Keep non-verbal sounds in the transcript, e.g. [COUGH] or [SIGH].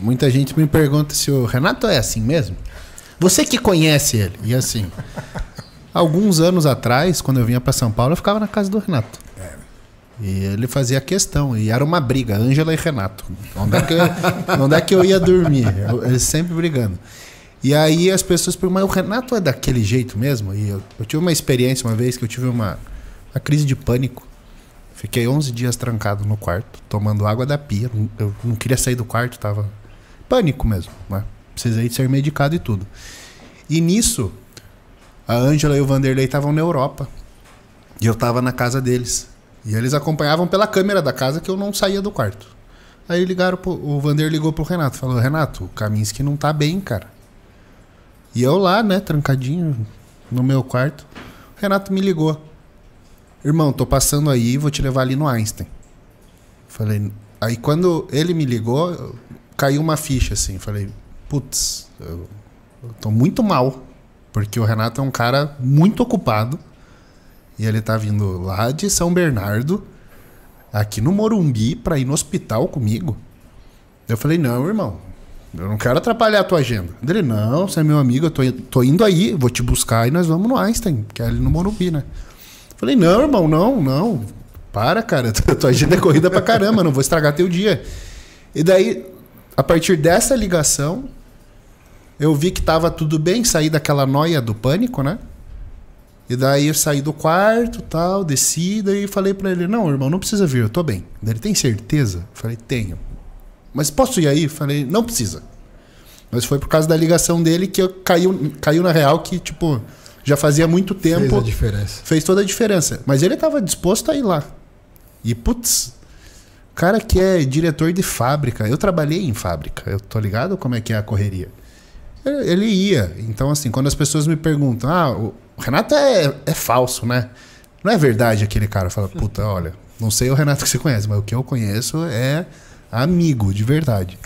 Muita gente me pergunta se o Renato é assim mesmo. Você que conhece ele. E assim, alguns anos atrás, quando eu vinha para São Paulo, eu ficava na casa do Renato. E ele fazia questão. E era uma briga, Ângela e Renato. Onde é, que eu, onde é que eu ia dormir? Eles sempre brigando. E aí as pessoas perguntam, mas o Renato é daquele jeito mesmo? E eu, eu tive uma experiência uma vez que eu tive uma, uma crise de pânico. Fiquei 11 dias trancado no quarto, tomando água da pia. Eu não queria sair do quarto, tava pânico mesmo, né? Precisa aí de ser medicado e tudo. E nisso, a Ângela e o Vanderlei estavam na Europa. E eu estava na casa deles. E eles acompanhavam pela câmera da casa que eu não saía do quarto. Aí ligaram pro, o Vander ligou pro Renato, falou: "Renato, o Kaminski não tá bem, cara". E eu lá, né, trancadinho no meu quarto. O Renato me ligou. Irmão, tô passando aí, vou te levar ali no Einstein. Falei, aí quando ele me ligou, caiu uma ficha, assim. Falei, putz, eu, eu tô muito mal. Porque o Renato é um cara muito ocupado. E ele tá vindo lá de São Bernardo, aqui no Morumbi, pra ir no hospital comigo. Eu falei, não, irmão. Eu não quero atrapalhar a tua agenda. Ele, não, você é meu amigo, eu tô, tô indo aí, vou te buscar e nós vamos no Einstein, que é ali no Morumbi, né? Eu falei, não, irmão, não, não. Para, cara, [LAUGHS] tua agenda é corrida pra caramba, não vou estragar teu dia. E daí, a partir dessa ligação, eu vi que tava tudo bem, saí daquela noia do pânico, né? E daí eu saí do quarto, tal, desci, daí falei para ele: "Não, irmão, não precisa vir, eu tô bem". ele tem certeza? Eu falei: "Tenho". Mas posso ir aí? Eu falei: "Não precisa". Mas foi por causa da ligação dele que eu caiu, caiu na real que tipo já fazia muito tempo. Fez a diferença. Fez toda a diferença. Mas ele estava disposto a ir lá. E putz, cara que é diretor de fábrica. Eu trabalhei em fábrica, eu tô ligado como é que é a correria. Ele ia. Então, assim, quando as pessoas me perguntam, ah, o Renato é, é falso, né? Não é verdade aquele cara. Fala, puta, olha, não sei o Renato que você conhece, mas o que eu conheço é amigo, de verdade.